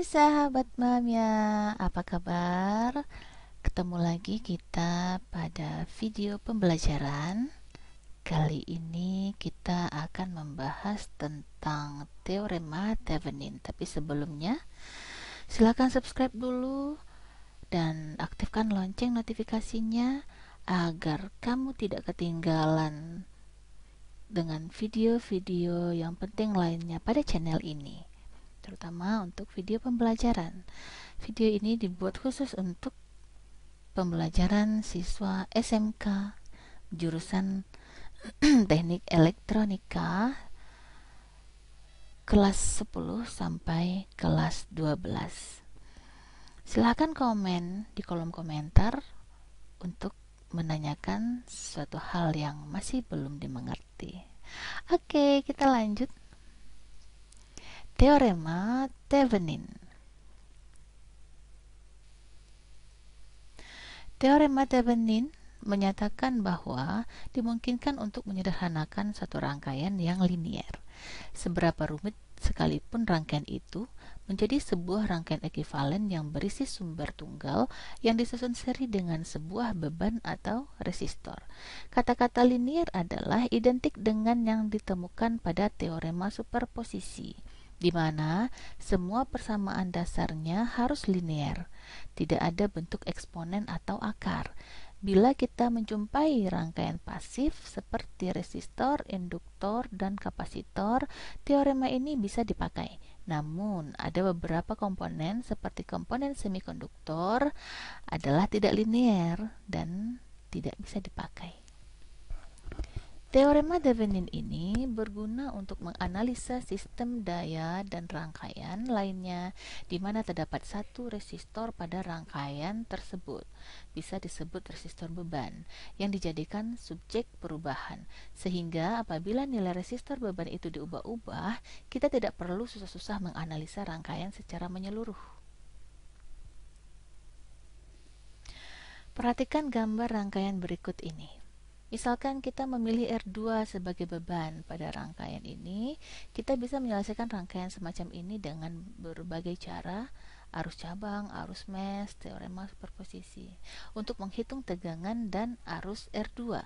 sahabat Mamia, apa kabar? Ketemu lagi kita pada video pembelajaran Kali ini kita akan membahas tentang teorema Thevenin Tapi sebelumnya, silahkan subscribe dulu dan aktifkan lonceng notifikasinya agar kamu tidak ketinggalan dengan video-video yang penting lainnya pada channel ini terutama untuk video pembelajaran. Video ini dibuat khusus untuk pembelajaran siswa SMK jurusan Teknik Elektronika kelas 10 sampai kelas 12. Silahkan komen di kolom komentar untuk menanyakan suatu hal yang masih belum dimengerti. Oke, kita lanjut teorema Thevenin. Teorema Thevenin menyatakan bahwa dimungkinkan untuk menyederhanakan satu rangkaian yang linier. Seberapa rumit sekalipun rangkaian itu menjadi sebuah rangkaian ekivalen yang berisi sumber tunggal yang disusun seri dengan sebuah beban atau resistor. Kata-kata linier adalah identik dengan yang ditemukan pada teorema superposisi di mana semua persamaan dasarnya harus linier, tidak ada bentuk eksponen atau akar. Bila kita menjumpai rangkaian pasif seperti resistor, induktor, dan kapasitor, teorema ini bisa dipakai. Namun, ada beberapa komponen seperti komponen semikonduktor adalah tidak linier dan tidak bisa dipakai. Teorema Devenin ini berguna untuk menganalisa sistem daya dan rangkaian lainnya di mana terdapat satu resistor pada rangkaian tersebut. Bisa disebut resistor beban yang dijadikan subjek perubahan. Sehingga apabila nilai resistor beban itu diubah-ubah, kita tidak perlu susah-susah menganalisa rangkaian secara menyeluruh. Perhatikan gambar rangkaian berikut ini. Misalkan kita memilih R2 sebagai beban pada rangkaian ini, kita bisa menyelesaikan rangkaian semacam ini dengan berbagai cara, arus cabang, arus mesh, teorema superposisi, untuk menghitung tegangan dan arus R2.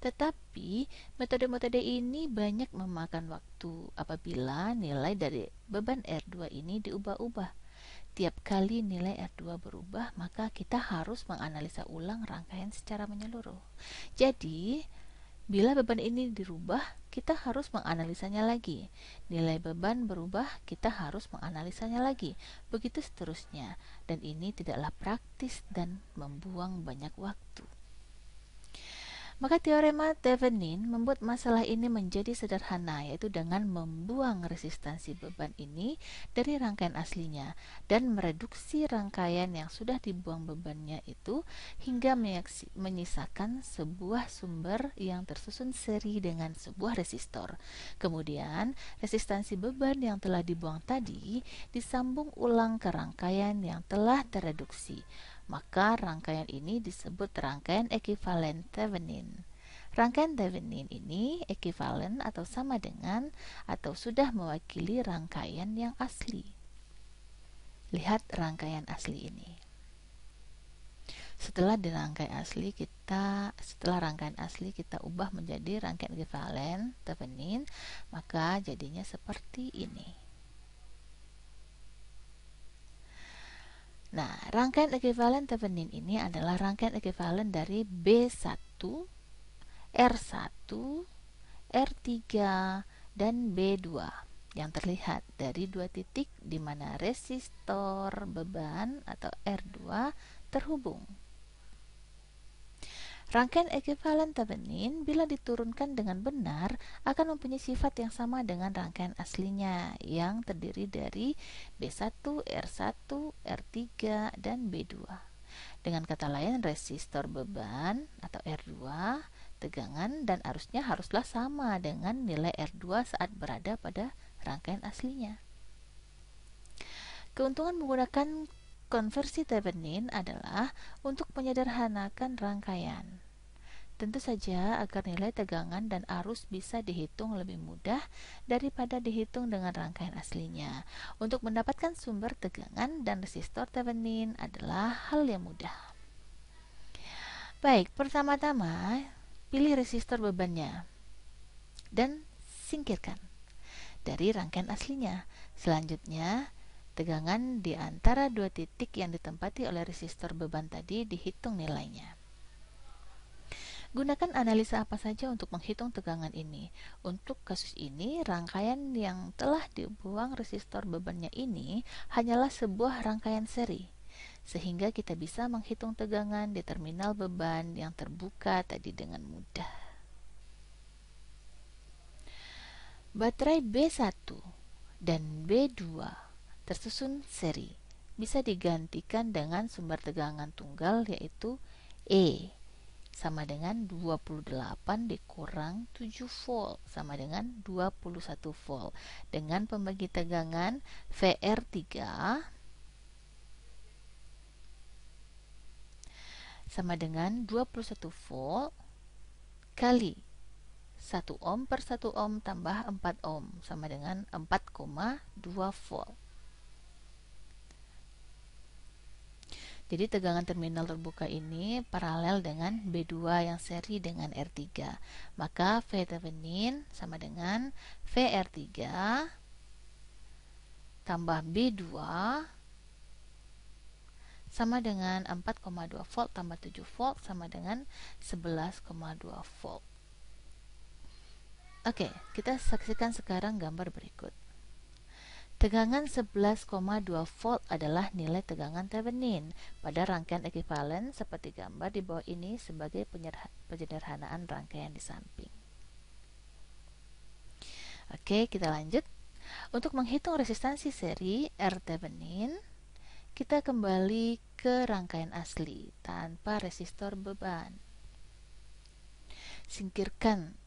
Tetapi, metode-metode ini banyak memakan waktu apabila nilai dari beban R2 ini diubah-ubah Tiap kali nilai R2 berubah, maka kita harus menganalisa ulang rangkaian secara menyeluruh. Jadi, bila beban ini dirubah, kita harus menganalisanya lagi. Nilai beban berubah, kita harus menganalisanya lagi. Begitu seterusnya, dan ini tidaklah praktis dan membuang banyak waktu. Maka teorema Thevenin membuat masalah ini menjadi sederhana yaitu dengan membuang resistansi beban ini dari rangkaian aslinya dan mereduksi rangkaian yang sudah dibuang bebannya itu hingga menyisakan sebuah sumber yang tersusun seri dengan sebuah resistor. Kemudian, resistansi beban yang telah dibuang tadi disambung ulang ke rangkaian yang telah tereduksi. Maka rangkaian ini disebut rangkaian ekivalen Thevenin. Rangkaian Thevenin ini ekivalen atau sama dengan atau sudah mewakili rangkaian yang asli. Lihat rangkaian asli ini. Setelah dirangkai asli kita setelah rangkaian asli kita ubah menjadi rangkaian ekivalen Thevenin, maka jadinya seperti ini. Nah, rangkaian ekivalen tevenin ini adalah rangkaian ekivalen dari B1, R1, R3, dan B2 yang terlihat dari dua titik di mana resistor beban atau R2 terhubung. Rangkaian ekivalen tebenin bila diturunkan dengan benar akan mempunyai sifat yang sama dengan rangkaian aslinya yang terdiri dari B1, R1, R3, dan B2. Dengan kata lain, resistor beban atau R2 tegangan dan arusnya haruslah sama dengan nilai R2 saat berada pada rangkaian aslinya. Keuntungan menggunakan Konversi Thevenin adalah untuk menyederhanakan rangkaian. Tentu saja agar nilai tegangan dan arus bisa dihitung lebih mudah daripada dihitung dengan rangkaian aslinya. Untuk mendapatkan sumber tegangan dan resistor Thevenin adalah hal yang mudah. Baik, pertama-tama pilih resistor bebannya dan singkirkan dari rangkaian aslinya. Selanjutnya, Tegangan di antara dua titik yang ditempati oleh resistor beban tadi dihitung nilainya. Gunakan analisa apa saja untuk menghitung tegangan ini. Untuk kasus ini, rangkaian yang telah dibuang resistor bebannya ini hanyalah sebuah rangkaian seri, sehingga kita bisa menghitung tegangan di terminal beban yang terbuka tadi dengan mudah. Baterai B1 dan B2 tersusun seri bisa digantikan dengan sumber tegangan tunggal yaitu E sama dengan 28 dikurang 7 volt sama dengan 21 volt dengan pembagi tegangan VR3 sama dengan 21 volt kali 1 ohm per 1 ohm tambah 4 ohm sama dengan 4,2 volt Jadi tegangan terminal terbuka ini paralel dengan B2 yang seri dengan R3. Maka V Thevenin sama dengan VR3 tambah B2 sama dengan 4,2 volt tambah 7 volt sama dengan 11,2 volt. Oke, kita saksikan sekarang gambar berikut. Tegangan 11,2 volt adalah nilai tegangan Thevenin pada rangkaian ekivalen seperti gambar di bawah ini sebagai penyederhanaan rangkaian di samping. Oke, kita lanjut. Untuk menghitung resistansi seri R Thevenin, kita kembali ke rangkaian asli tanpa resistor beban. Singkirkan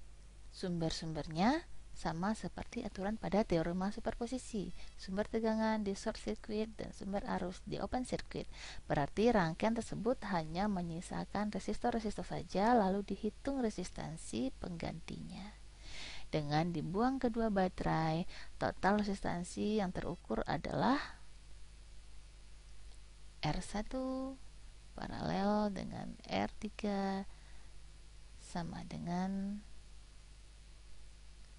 sumber-sumbernya sama seperti aturan pada teorema superposisi, sumber tegangan di short circuit dan sumber arus di open circuit. Berarti rangkaian tersebut hanya menyisakan resistor-resistor saja lalu dihitung resistansi penggantinya. Dengan dibuang kedua baterai, total resistansi yang terukur adalah R1 paralel dengan R3 sama dengan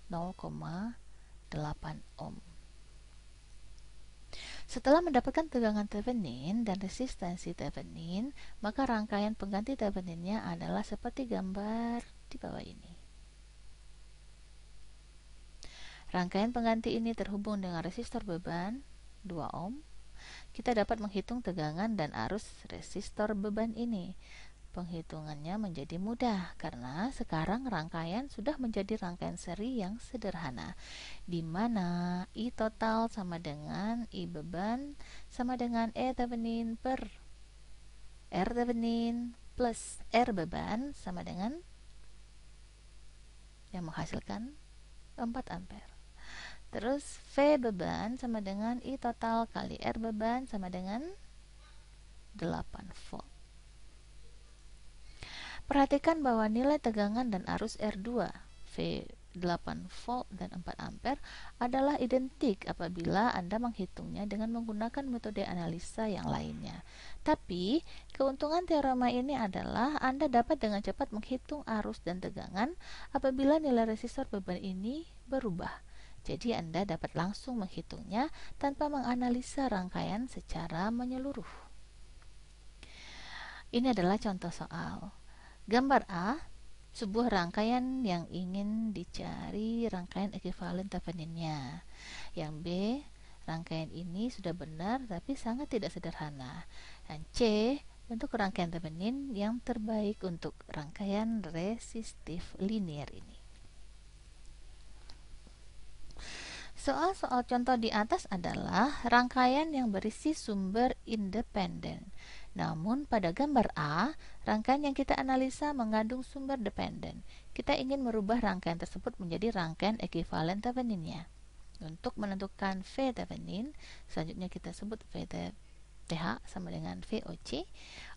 0,8 ohm. Setelah mendapatkan tegangan Thevenin dan resistensi Thevenin, maka rangkaian pengganti Theveninnya adalah seperti gambar di bawah ini. Rangkaian pengganti ini terhubung dengan resistor beban 2 ohm. Kita dapat menghitung tegangan dan arus resistor beban ini penghitungannya menjadi mudah karena sekarang rangkaian sudah menjadi rangkaian seri yang sederhana di mana I total sama dengan I beban sama dengan E terbenin per R terbenin plus R beban sama dengan yang menghasilkan 4 ampere terus V beban sama dengan I total kali R beban sama dengan 8 volt Perhatikan bahwa nilai tegangan dan arus R2 V8 volt dan 4 ampere adalah identik apabila Anda menghitungnya dengan menggunakan metode analisa yang lainnya. Tapi, keuntungan teorema ini adalah Anda dapat dengan cepat menghitung arus dan tegangan apabila nilai resistor beban ini berubah. Jadi, Anda dapat langsung menghitungnya tanpa menganalisa rangkaian secara menyeluruh. Ini adalah contoh soal. Gambar A sebuah rangkaian yang ingin dicari rangkaian ekivalen teveninnya. Yang B, rangkaian ini sudah benar tapi sangat tidak sederhana. Dan C, bentuk rangkaian tevenin yang terbaik untuk rangkaian resistif linear ini. Soal-soal contoh di atas adalah rangkaian yang berisi sumber independen namun pada gambar A, rangkaian yang kita analisa mengandung sumber dependen. Kita ingin merubah rangkaian tersebut menjadi rangkaian ekivalen teveninnya. Untuk menentukan V tevenin, selanjutnya kita sebut V TH sama dengan VOC.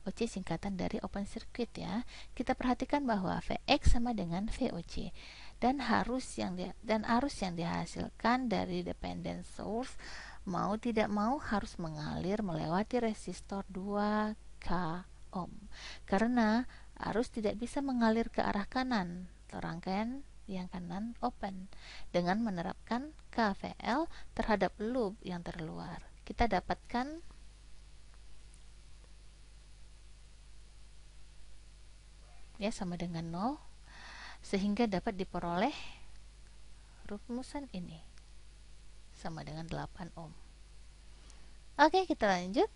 OC singkatan dari open circuit ya. Kita perhatikan bahwa VX sama dengan VOC dan harus yang di, dan arus yang dihasilkan dari dependent source mau tidak mau harus mengalir melewati resistor 2K ohm karena arus tidak bisa mengalir ke arah kanan rangkaian yang kanan open dengan menerapkan KVL terhadap loop yang terluar kita dapatkan ya sama dengan 0 sehingga dapat diperoleh rumusan ini sama dengan 8 ohm. Oke, kita lanjut.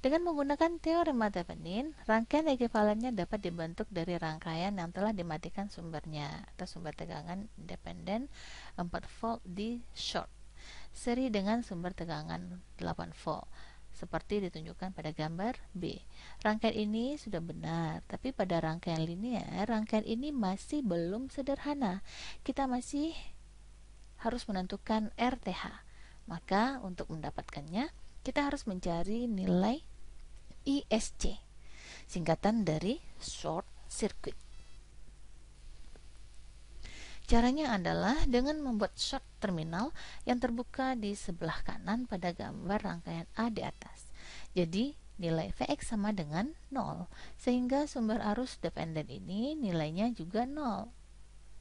Dengan menggunakan teorema Thevenin, rangkaian ekivalennya dapat dibentuk dari rangkaian yang telah dimatikan sumbernya atau sumber tegangan independen 4 volt di short seri dengan sumber tegangan 8 volt seperti ditunjukkan pada gambar B. Rangkaian ini sudah benar, tapi pada rangkaian linear, rangkaian ini masih belum sederhana. Kita masih harus menentukan RTH. Maka untuk mendapatkannya, kita harus mencari nilai ISC, singkatan dari short circuit. Caranya adalah dengan membuat short terminal yang terbuka di sebelah kanan pada gambar rangkaian A di atas. Jadi, nilai Vx sama dengan 0, sehingga sumber arus dependen ini nilainya juga 0.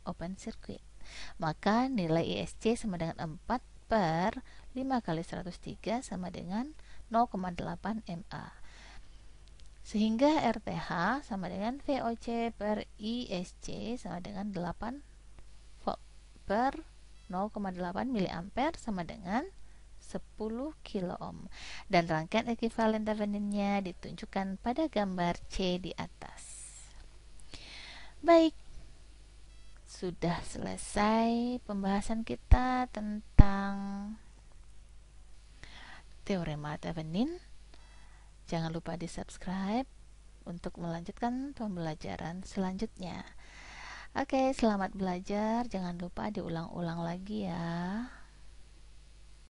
Open circuit. Maka nilai ISC e sama dengan 4 per 5 kali 103 sama dengan 0,8 MA. Sehingga RTH sama dengan VOC per ISC sama dengan 8 per 0,8 mA sama dengan 10 ohm dan rangkaian ekivalen Theveninnya ditunjukkan pada gambar C di atas. Baik, sudah selesai pembahasan kita tentang teorema Thevenin. Jangan lupa di subscribe untuk melanjutkan pembelajaran selanjutnya. Oke, selamat belajar. Jangan lupa diulang-ulang lagi ya.